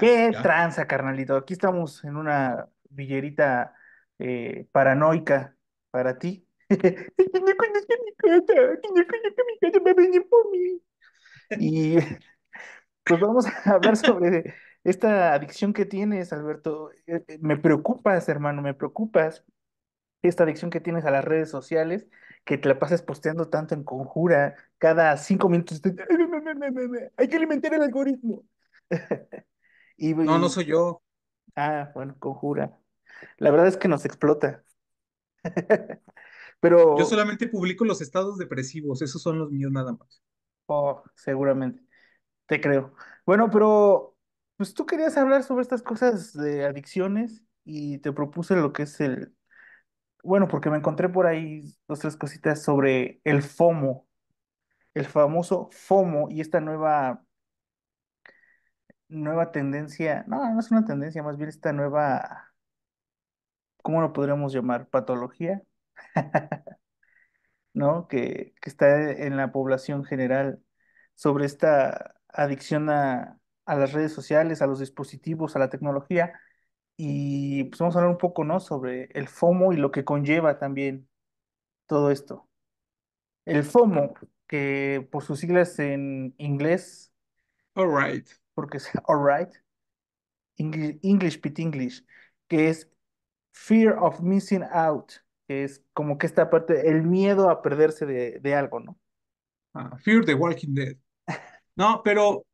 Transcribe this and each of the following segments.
¿Qué tranza, carnalito? Aquí estamos en una villerita eh, paranoica para ti. Y pues vamos a hablar sobre esta adicción que tienes, Alberto. Eh, eh, me preocupas, hermano, me preocupas. Esta adicción que tienes a las redes sociales, que te la pasas posteando tanto en conjura, cada cinco minutos. Hay que alimentar el algoritmo. No, no soy yo. ah, bueno, conjura. La verdad es que nos explota. Yo solamente publico los estados depresivos, esos son los míos nada más. oh, seguramente, te creo. Bueno, pero, pues tú querías hablar sobre estas cosas de adicciones y te propuse lo que es el, bueno, porque me encontré por ahí dos, tres cositas sobre el FOMO, el famoso FOMO y esta nueva nueva tendencia, no, no es una tendencia, más bien esta nueva, ¿cómo lo podríamos llamar? Patología, ¿no? Que, está en la población general sobre esta adicción a, a las redes sociales, a los dispositivos, a la tecnología. Y pues vamos a hablar un poco, ¿no? Sobre el FOMO y lo que conlleva también todo esto. El FOMO, que por sus siglas en inglés, All right porque es alright, English, English Pit English, que es fear of missing out, que es como que esta parte, el miedo a perderse de, algo, ¿no? Ah, fear the Walking Dead. No, pero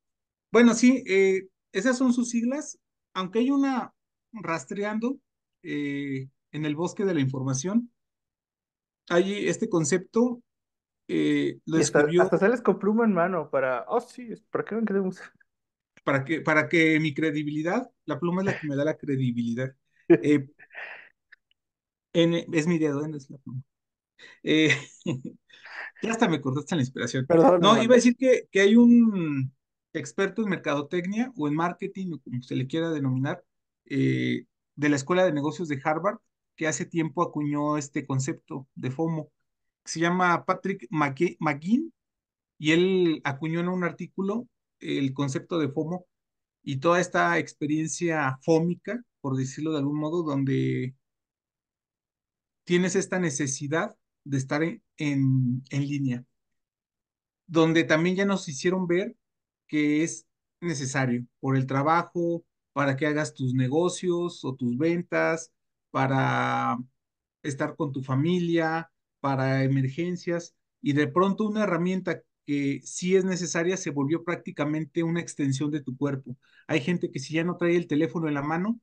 bueno, sí, eh, esas son sus siglas, aunque hay una rastreando eh, en el bosque de la información, hay este concepto, eh, lo escribió... Hasta sales con pluma en mano para, oh sí, ¿para qué no queremos? para que, para que mi credibilidad, la pluma es la que me da la credibilidad. Eh, es mi dedo, es la pluma. Eh, ya hasta me cortaste la inspiración. no, iba a decir que, que hay un experto en mercadotecnia o en marketing, o como se le quiera denominar, eh, de la Escuela de Negocios de Harvard, que hace tiempo acuñó este concepto de FOMO, se llama Patrick McGinn, y él acuñó en un artículo el concepto de FOMO y toda esta experiencia fómica, por decirlo de algún modo, donde tienes esta necesidad de estar en, en, línea, donde también ya nos hicieron ver que es necesario por el trabajo, para que hagas tus negocios o tus ventas, para estar con tu familia, para emergencias, y de pronto una herramienta que si es necesaria se volvió prácticamente una extensión de tu cuerpo. Hay gente que si ya no trae el teléfono en la mano,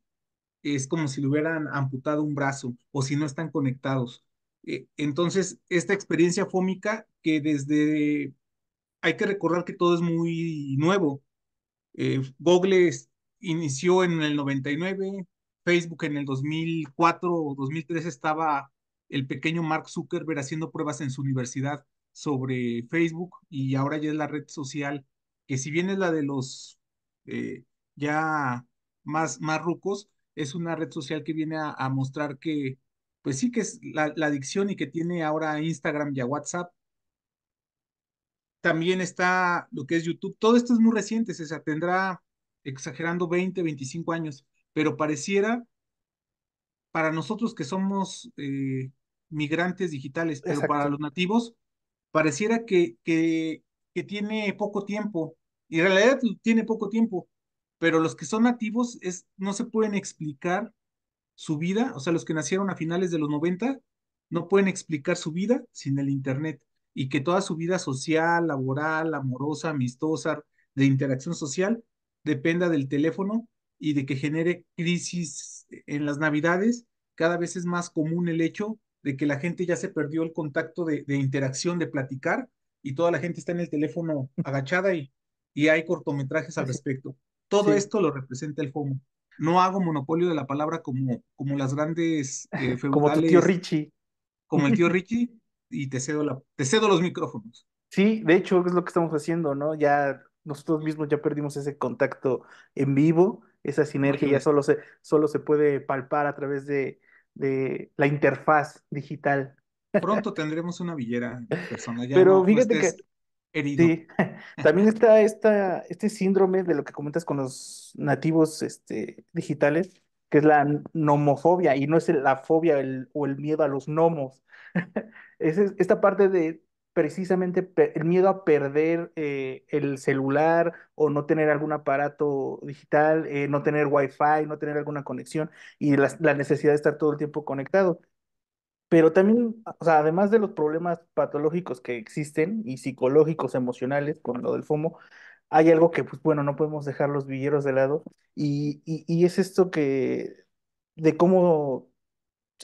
es como si le hubieran amputado un brazo o si no están conectados. Eh, entonces, esta experiencia fómica que desde, hay que recordar que todo es muy nuevo. Eh, Google inició en el 99, Facebook en el 2004 o 2003 estaba el pequeño Mark Zuckerberg haciendo pruebas en su universidad sobre Facebook y ahora ya es la red social, que si bien es la de los eh, ya más, más rucos, es una red social que viene a, mostrar que, pues sí que es la, adicción y que tiene ahora Instagram y WhatsApp. También está lo que es YouTube. Todo esto es muy reciente, se Tendrá, exagerando, 20, 25 años. Pero pareciera, para nosotros que somos eh, migrantes digitales, pero para los nativos, pareciera que, que, tiene poco tiempo, y en realidad tiene poco tiempo, pero los que son nativos es, no se pueden explicar su vida, o sea, los que nacieron a finales de los 90 no pueden explicar su vida sin el Internet y que toda su vida social, laboral, amorosa, amistosa, de interacción social, dependa del teléfono y de que genere crisis en las navidades. Cada vez es más común el hecho de que la gente ya se perdió el contacto de, de interacción, de platicar, y toda la gente está en el teléfono agachada y, y hay cortometrajes al respecto. Todo esto lo representa el FOMO. No hago monopolio de la palabra como, como las grandes eh, Como tu tío Richie. Como el tío Richie, y te cedo, la, te cedo los micrófonos. Sí, de hecho es lo que estamos haciendo, ¿no? Ya nosotros mismos ya perdimos ese contacto en vivo, esa sinergia ya solo se, solo se puede palpar a través de, de la interfaz digital. Pronto tendremos una villera personal Pero fíjate que También está esta, este síndrome de lo que comentas con los nativos este, digitales, que es la nomofobia, y no es la fobia o el miedo a los gnomos. es esta parte de precisamente el miedo a perder eh, el celular o no tener algún aparato digital, eh, no tener wifi, no tener alguna conexión y la, necesidad de estar todo el tiempo conectado. Pero también, sea, además de los problemas patológicos que existen y psicológicos, emocionales con lo del FOMO, hay algo que, pues bueno, no podemos dejar los villeros de lado y es esto que, de cómo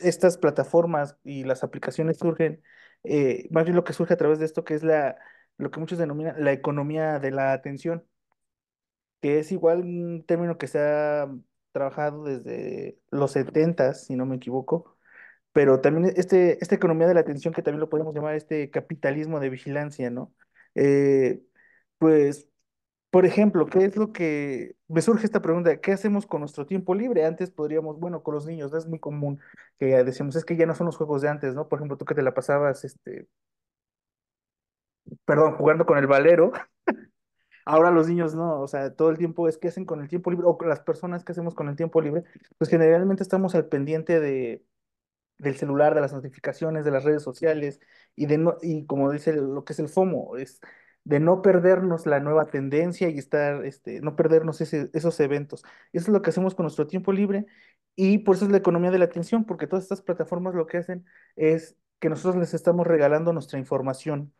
estas plataformas y las aplicaciones surgen eh, más bien lo que surge a través de esto, que es la, lo que muchos denominan la economía de la atención, que es igual un término que se ha trabajado desde los setentas, si no me equivoco, pero también e-, este, esta economía de la atención, que también lo podemos llamar este capitalismo de vigilancia, ¿no? Eh, pues por ejemplo, ¿qué es lo que me surge esta pregunta? ¿Qué hacemos con nuestro tiempo libre? Antes podríamos, bueno, con los niños, es muy común que decimos, es que ya no son los juegos de antes, ¿no? Por ejemplo, tú que te la pasabas, este, perdón, jugando con el balero. Ahora los niños no, o sea, todo el tiempo es que hacen con el tiempo libre, o las personas que hacemos con el tiempo libre, pues generalmente estamos al pendiente de, del celular, de las notificaciones, de las redes sociales, y de y como dice lo que es el FOMO, es de no perdernos la nueva tendencia y estar, este, no perdernos esos eventos. Eso es lo que hacemos con nuestro tiempo libre y por eso es la economía de la atención, porque todas estas plataformas lo que hacen es que nosotros les estamos regalando nuestra información,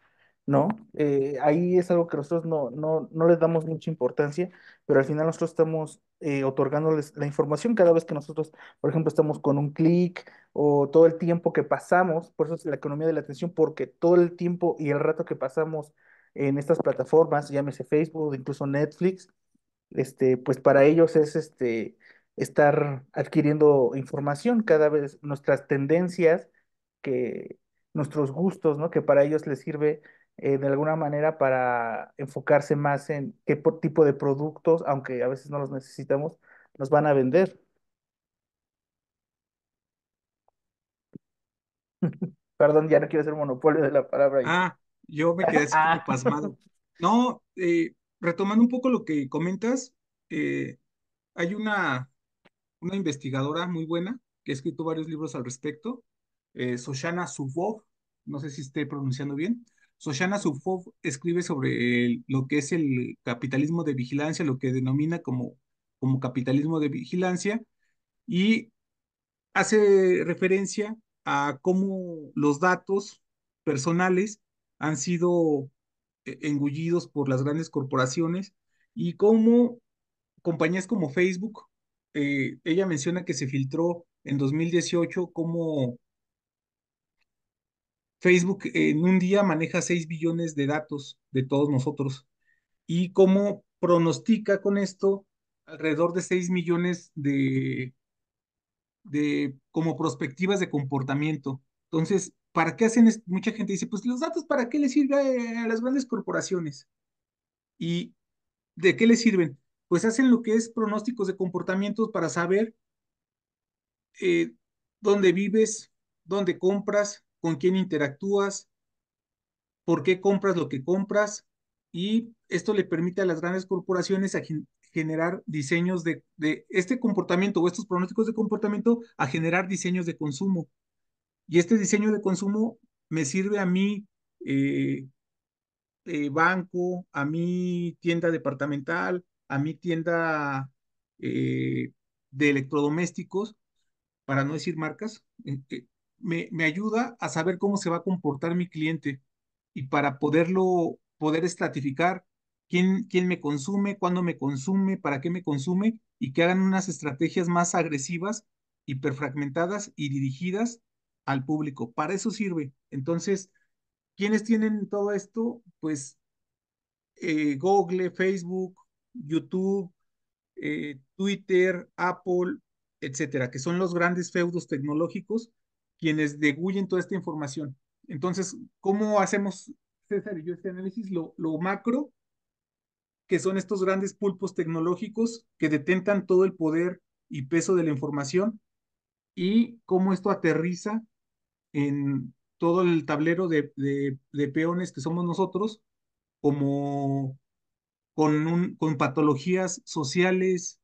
¿no? Eh, ahí es algo que nosotros no, no, les damos mucha importancia, pero al final nosotros estamos eh, otorgándoles la información cada vez que nosotros, por ejemplo, estamos con un clic o todo el tiempo que pasamos, por eso es la economía de la atención, porque todo el tiempo y el rato que pasamos en estas plataformas, llámese Facebook, incluso Netflix, este, pues para ellos es este, estar adquiriendo información cada vez, nuestras tendencias, que, nuestros gustos, ¿no? Que para ellos les sirve eh, de alguna manera para enfocarse más en qué tipo de productos, aunque a veces no los necesitamos, nos van a vender. Perdón, ya no quiero hacer monopolio de la palabra. Yo me quedé pasmado. No, eh, retomando un poco lo que comentas, eh, hay una, una investigadora muy buena que ha escrito varios libros al respecto, eh, Soshana no sé si esté pronunciando bien. Soshana Zubov escribe sobre lo que es el capitalismo de vigilancia, lo que denomina como, como capitalismo de vigilancia, y hace referencia a cómo los datos personales han sido eh, engullidos por las grandes corporaciones y cómo compañías como Facebook, eh, ella menciona que se filtró en 2018 cómo Facebook en un día maneja 6 billones de datos de todos nosotros y cómo pronostica con esto alrededor de 6 millones de, de como prospectivas de comportamiento. Entonces, ¿Para qué hacen Mucha gente dice, pues los datos, ¿para qué les sirven eh, a las grandes corporaciones? ¿Y de qué les sirven? Pues hacen lo que es pronósticos de comportamientos para saber eh, dónde vives, dónde compras, con quién interactúas, por qué compras lo que compras. Y esto le permite a las grandes corporaciones a generar diseños de este comportamiento o estos pronósticos de comportamiento a generar diseños de consumo y este diseño de consumo me sirve a mi eh, eh, banco, a mi tienda departamental, a mi tienda eh, de electrodomésticos, para no decir marcas, me, me, ayuda a saber cómo se va a comportar mi cliente y para poderlo, poder estratificar quién, quién me consume, cuándo me consume, para qué me consume y que hagan unas estrategias más agresivas, hiperfragmentadas y dirigidas al público. Para eso sirve. Entonces, ¿quiénes tienen todo esto? Pues eh, Google, Facebook, YouTube, eh, Twitter, Apple, etcétera, que son los grandes feudos tecnológicos quienes degullen toda esta información. Entonces, ¿cómo hacemos, César y yo, este análisis? Lo, lo macro, que son estos grandes pulpos tecnológicos que detentan todo el poder y peso de la información, y cómo esto aterriza en todo el tablero de, peones que somos nosotros, como con, con patologías sociales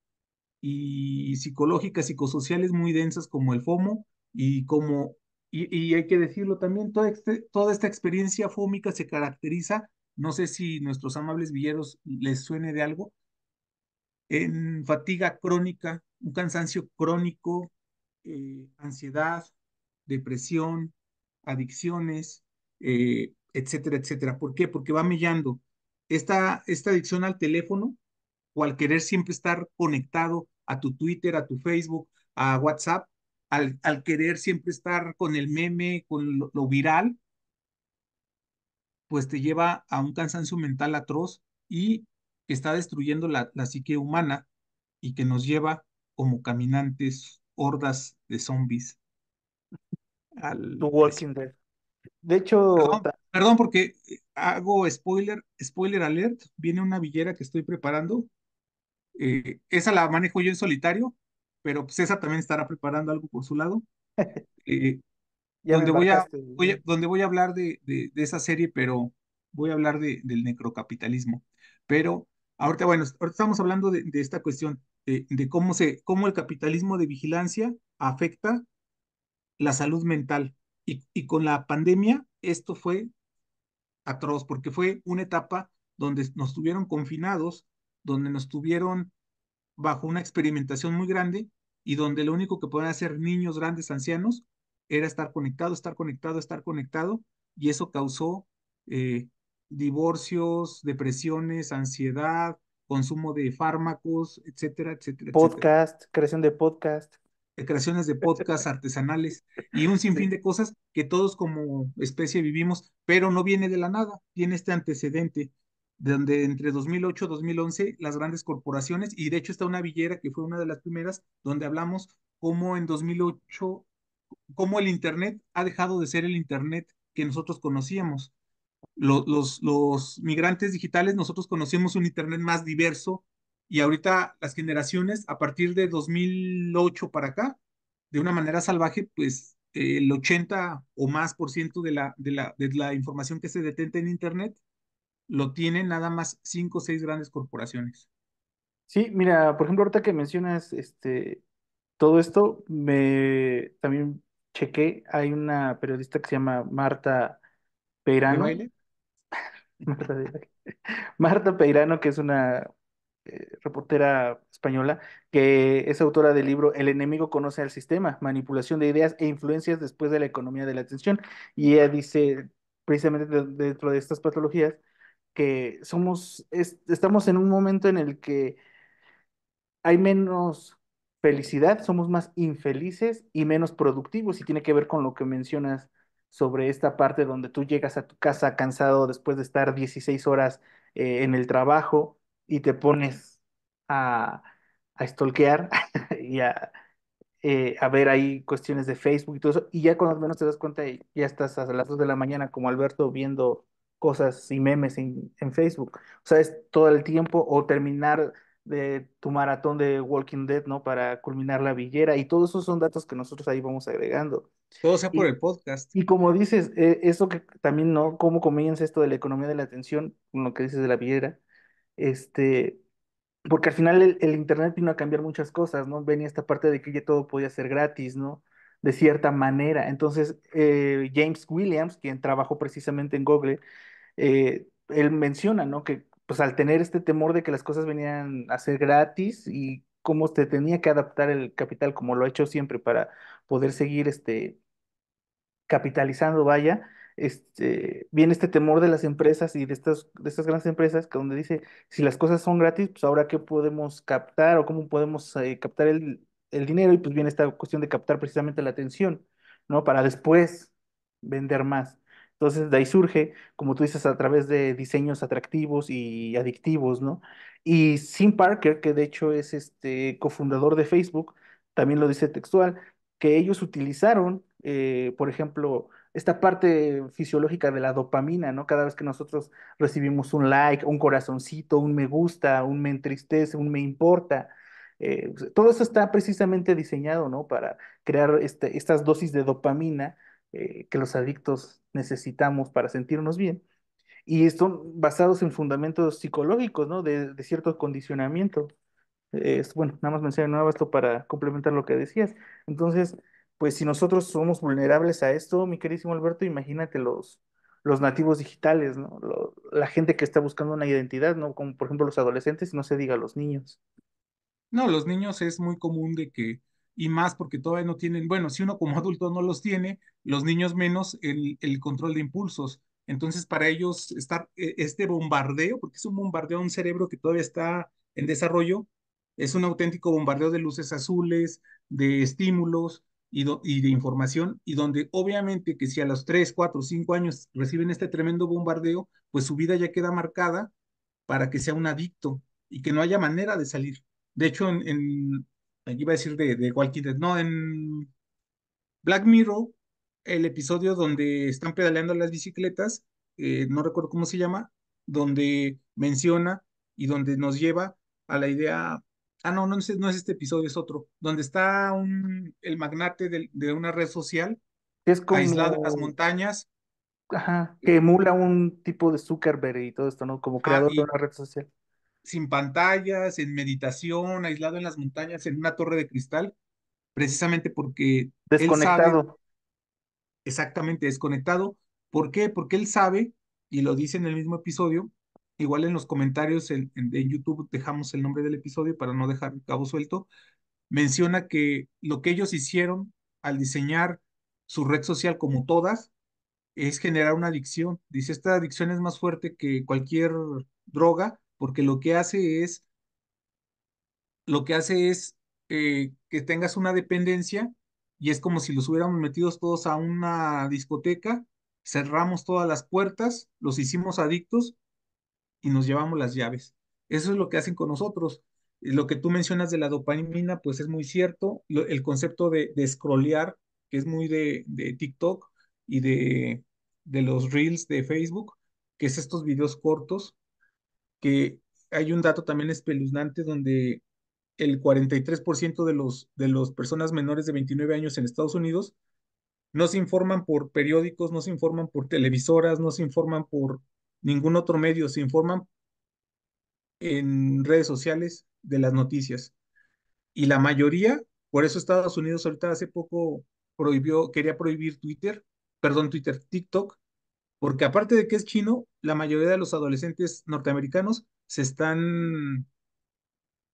y psicológicas, psicosociales muy densas como el FOMO y como, y, hay que decirlo también, toda, este, toda esta experiencia fómica se caracteriza, no sé si nuestros amables villeros les suene de algo, en fatiga crónica, un cansancio crónico, eh, ansiedad, depresión, adicciones, eh, etcétera, etcétera. ¿Por qué? Porque va mellando. Esta, esta adicción al teléfono o al querer siempre estar conectado a tu Twitter, a tu Facebook, a WhatsApp, al, al querer siempre estar con el meme, con lo, viral, pues te lleva a un cansancio mental atroz y que está destruyendo la, la psique humana y que nos lleva como caminantes, hordas de zombies al Walking Dead. De hecho, perdón, porque eh, hago spoiler, spoiler alert, viene una villera que estoy preparando. Eh, esa la manejo yo en solitario, pero pues también estará preparando algo por su lado. Eh, donde, voy a, donde voy a hablar de, de, esa serie, pero voy a hablar de, del necrocapitalismo. Pero ahorita, bueno, ahorita estamos hablando de, esta cuestión de, cómo, se, cómo el capitalismo de vigilancia afecta la salud mental. Y, con la pandemia esto fue atroz, porque fue una etapa donde nos tuvieron confinados, donde nos tuvieron bajo una experimentación muy grande y donde lo único que podían hacer niños, grandes, ancianos, era estar conectado, estar conectado, estar conectado, y eso causó eh, divorcios, depresiones, ansiedad, consumo de fármacos, etcétera, etcétera. Podcast, creación de podcast creaciones de podcasts artesanales y un sinfín de cosas que todos como especie vivimos, pero no viene de la nada, tiene este antecedente donde entre 2008 y 2011 las grandes corporaciones, y de hecho está una villera que fue una de las primeras, donde hablamos cómo en 2008, cómo el Internet ha dejado de ser el Internet que nosotros conocíamos. Los, los, los migrantes digitales, nosotros conocemos un Internet más diverso, y ahorita las generaciones a partir de 2008 para acá, de una manera salvaje, pues eh, el 80 o más por ciento de la, de, la, de la información que se detenta en Internet lo tienen nada más cinco o seis grandes corporaciones. Sí, mira, por ejemplo, ahorita que mencionas este, todo esto, me también chequé, hay una periodista que se llama Marta Peirano. Marta Peirano, que es una eh, reportera española, que es autora del libro El enemigo conoce al sistema, manipulación de ideas e influencias después de la economía de la atención. Y ella dice, precisamente dentro de estas patologías, que somos, estamos en un momento en el que hay menos felicidad, somos más infelices y menos productivos, y tiene que ver con lo que mencionas sobre esta parte donde tú llegas a tu casa cansado después de estar 16 horas eh, en el trabajo, y te pones a, a stalkear y eh, a, ver ahí cuestiones de Facebook y todo eso, y ya cuando menos te das cuenta, ya estás a las dos de la mañana como Alberto viendo cosas y memes en, Facebook. O sea, es todo el tiempo o terminar de tu maratón de Walking Dead, ¿no? Para culminar la villera y todos esos son datos que nosotros ahí vamos agregando. Todo sea por el podcast. Y como dices, eh, eso que también, ¿no? ¿Cómo comienza esto de la economía de la atención? Con lo que dices de la villera, este, porque al final el, Internet vino a cambiar muchas cosas, ¿no? Venía esta parte de que ya todo podía ser gratis, ¿no? De cierta manera. Entonces, eh, James Williams, quien trabajó precisamente en Google, eh, él menciona, ¿no? Que pues al tener este temor de que las cosas venían a ser gratis y cómo se tenía que adaptar el capital, como lo ha hecho siempre, para poder seguir este, capitalizando, vaya, este, viene este temor de las empresas y de estas, de estas grandes empresas, que donde dice, si las cosas son gratis, pues ahora qué podemos captar o cómo podemos eh, captar el, dinero, y pues viene esta cuestión de captar precisamente la atención, ¿no? Para después vender más. Entonces de ahí surge, como tú dices, a través de diseños atractivos y adictivos, ¿no? Y Sim Parker, que de hecho es este cofundador de Facebook, también lo dice textual, que ellos utilizaron, eh, por ejemplo, esta parte fisiológica de la dopamina, ¿no? Cada vez que nosotros recibimos un like, un corazoncito, un me gusta, un me entristece, un me importa, eh, pues, todo eso está precisamente diseñado, ¿no? Para crear este, estas dosis de dopamina eh, que los adictos necesitamos para sentirnos bien. Y son basados en fundamentos psicológicos, ¿no? De, cierto condicionamiento. bueno, nada más mencionaba esto para complementar lo que decías. Entonces, pues si nosotros somos vulnerables a esto, mi querísimo Alberto, imagínate los, los nativos digitales, ¿no? la gente que está buscando una identidad, ¿no? Como por ejemplo los adolescentes, no se diga los niños. No, los niños es muy común de que, y más porque todavía no tienen, bueno, si uno como adulto no los tiene, los niños menos el, control de impulsos. Entonces, para ellos, estar, e, este bombardeo, porque es un bombardeo a un cerebro que todavía está en desarrollo, es un auténtico bombardeo de luces azules, de estímulos, y, de información, y donde obviamente que si a los 3, 4, 5 años reciben este tremendo bombardeo, pues su vida ya queda marcada para que sea un adicto y que no haya manera de salir. De hecho, en, en iba a decir de, de no, en Black Mirror, el episodio donde están pedaleando las bicicletas, eh, no recuerdo cómo se llama, donde menciona y donde nos lleva a la idea Ah, no, no es, no es este episodio, es otro. Donde está el magnate de, una red social. Aislado en las montañas. Ajá, que emula un tipo de Zuckerberg y todo esto, ¿no? Como creador de una red social. Sin pantallas, en meditación, aislado en las montañas, en una torre de cristal, precisamente porque desconectado. sabe... exactamente, desconectado. ¿Por qué? Porque él sabe, y lo dice en el mismo episodio, Igual en los comentarios en, YouTube dejamos el nombre del episodio para no dejar el cabo suelto. Menciona que lo que ellos hicieron al diseñar su red social como todas es generar una adicción. Dice, esta adicción es más fuerte que cualquier droga porque lo que hace es, lo que hace es eh, que tengas una dependencia y es como si los hubiéramos metidos todos a una discoteca, cerramos todas las puertas, los hicimos adictos y nos llevamos las llaves. Eso es lo que hacen con nosotros. Lo que tú mencionas de la dopamina, pues es muy cierto. el concepto de, de scrollear, que es muy de, TikTok y de, de los reels de Facebook, que es estos videos cortos, que hay un dato también espeluznante donde el 43% de los de los personas menores de 29 años en Estados Unidos no se informan por periódicos, no se informan por televisoras, no se informan por ningún otro medio se informa en redes sociales de las noticias. Y la mayoría, por eso Estados Unidos ahorita hace poco prohibió, quería prohibir Twitter, perdón, Twitter, TikTok, porque aparte de que es chino, la mayoría de los adolescentes norteamericanos se están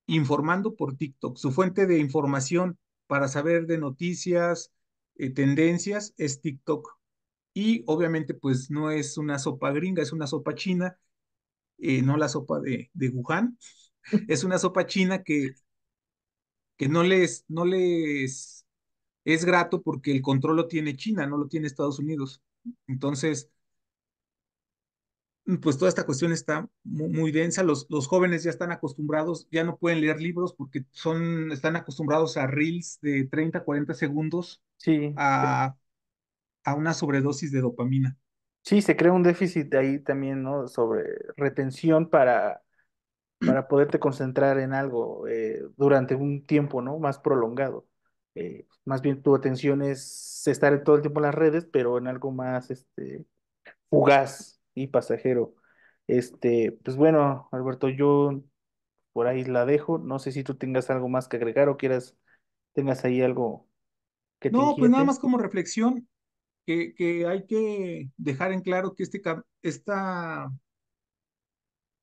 informando por TikTok. Su fuente de información para saber de noticias, y eh, tendencias, es TikTok. Y obviamente, pues no es una sopa gringa, es una sopa china, eh, no la sopa de, de Wuhan, es una sopa china que, que no les, no les es grato porque el control lo tiene China, no lo tiene Estados Unidos. Entonces, mm, pues toda esta cuestión está muy, densa. Los, los, jóvenes ya están acostumbrados, ya no pueden leer libros porque son, están acostumbrados a reels de 30, 40 segundos, a una sobredosis de dopamina. Sí, se crea un déficit ahí también, ¿no? Sobre retención para, para poderte concentrar en algo eh, durante un tiempo, ¿no? Más prolongado. Eh, más bien tu atención es estar todo el tiempo en las redes, pero en algo más este, fugaz y pasajero. Este, pues bueno, Alberto, yo por ahí la dejo. No sé si tú tengas algo más que agregar o quieras, tengas ahí algo que No, pues nada más como reflexión, que, hay que dejar en claro que este, esta,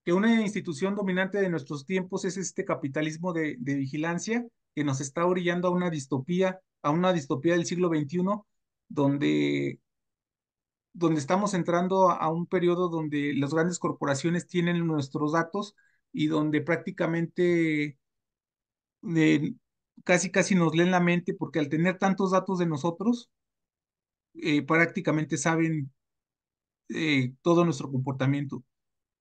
que una institución dominante de nuestros tiempos es este capitalismo de, vigilancia que nos está orillando a una distopía, a una distopía del siglo XXI, donde donde estamos entrando a un periodo donde las grandes corporaciones tienen nuestros datos y donde prácticamente eh, casi casi nos leen la mente porque al tener tantos datos de nosotros eh, prácticamente saben eh, todo nuestro comportamiento.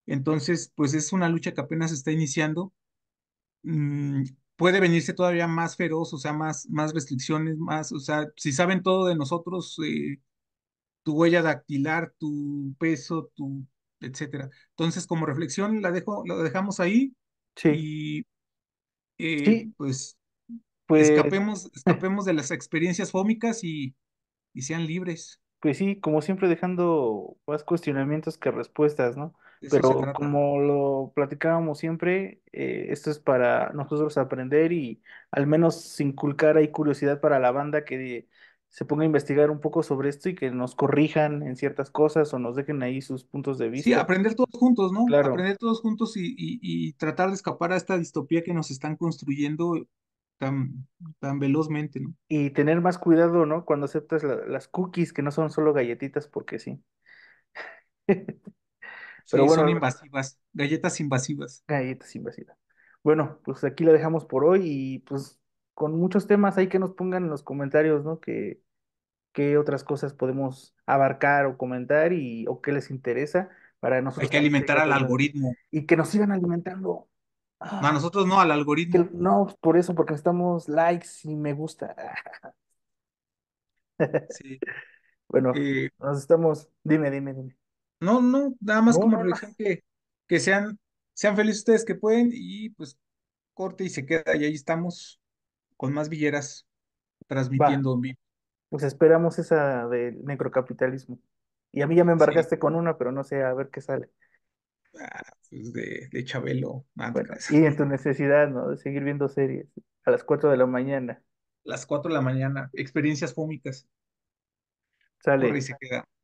Entonces, pues es una lucha que apenas está iniciando. Mm, puede venirse todavía más feroz, o sea, más, más restricciones, más, o sea, si saben todo de nosotros, eh, tu huella dactilar, tu peso, tu, etcétera. Entonces, como reflexión, la dejo, dejamos ahí. Sí. Y pues, pues, Escapemos, escapemos de las experiencias fómicas y y sean libres. Pues sí, como siempre dejando más cuestionamientos que respuestas, ¿no? Pero como lo platicábamos siempre, eh, esto es para nosotros aprender y al menos inculcar ahí curiosidad para la banda que se ponga a investigar un poco sobre esto y que nos corrijan en ciertas cosas o nos dejen ahí sus puntos de vista. Sí, aprender todos juntos, ¿no? Aprender todos juntos y tratar de escapar a esta distopía que nos están construyendo tan, tan velozmente, ¿no? Y tener más cuidado, ¿no? Cuando aceptas las cookies, que no son solo galletitas, porque sí. Pero bueno, son invasivas, galletas invasivas. Galletas invasivas. Bueno, pues aquí lo dejamos por hoy y pues con muchos temas hay que nos pongan en los comentarios, ¿no? Que, qué otras cosas podemos abarcar o comentar y o qué les interesa para nosotros. Hay que alimentar al algoritmo. Y que nos sigan alimentando a ah, nosotros no, al algoritmo. no, por eso, porque estamos likes y me gusta. Bueno, eh, nos estamos. Dime, dime, dime. No, no, nada más como relación que, que sean, sean felices ustedes que pueden y pues corte y se queda. Y ahí estamos con más villeras transmitiendo vivo. Pues esperamos esa del necrocapitalismo. Y a mí ya me embarcaste con una, pero no sé a ver qué sale. Ah, pues, de, de Chabelo. y en tu necesidad, ¿no? De seguir viendo series a las 4 de la mañana. Las 4 de la mañana, experiencias fómicas. Sale. se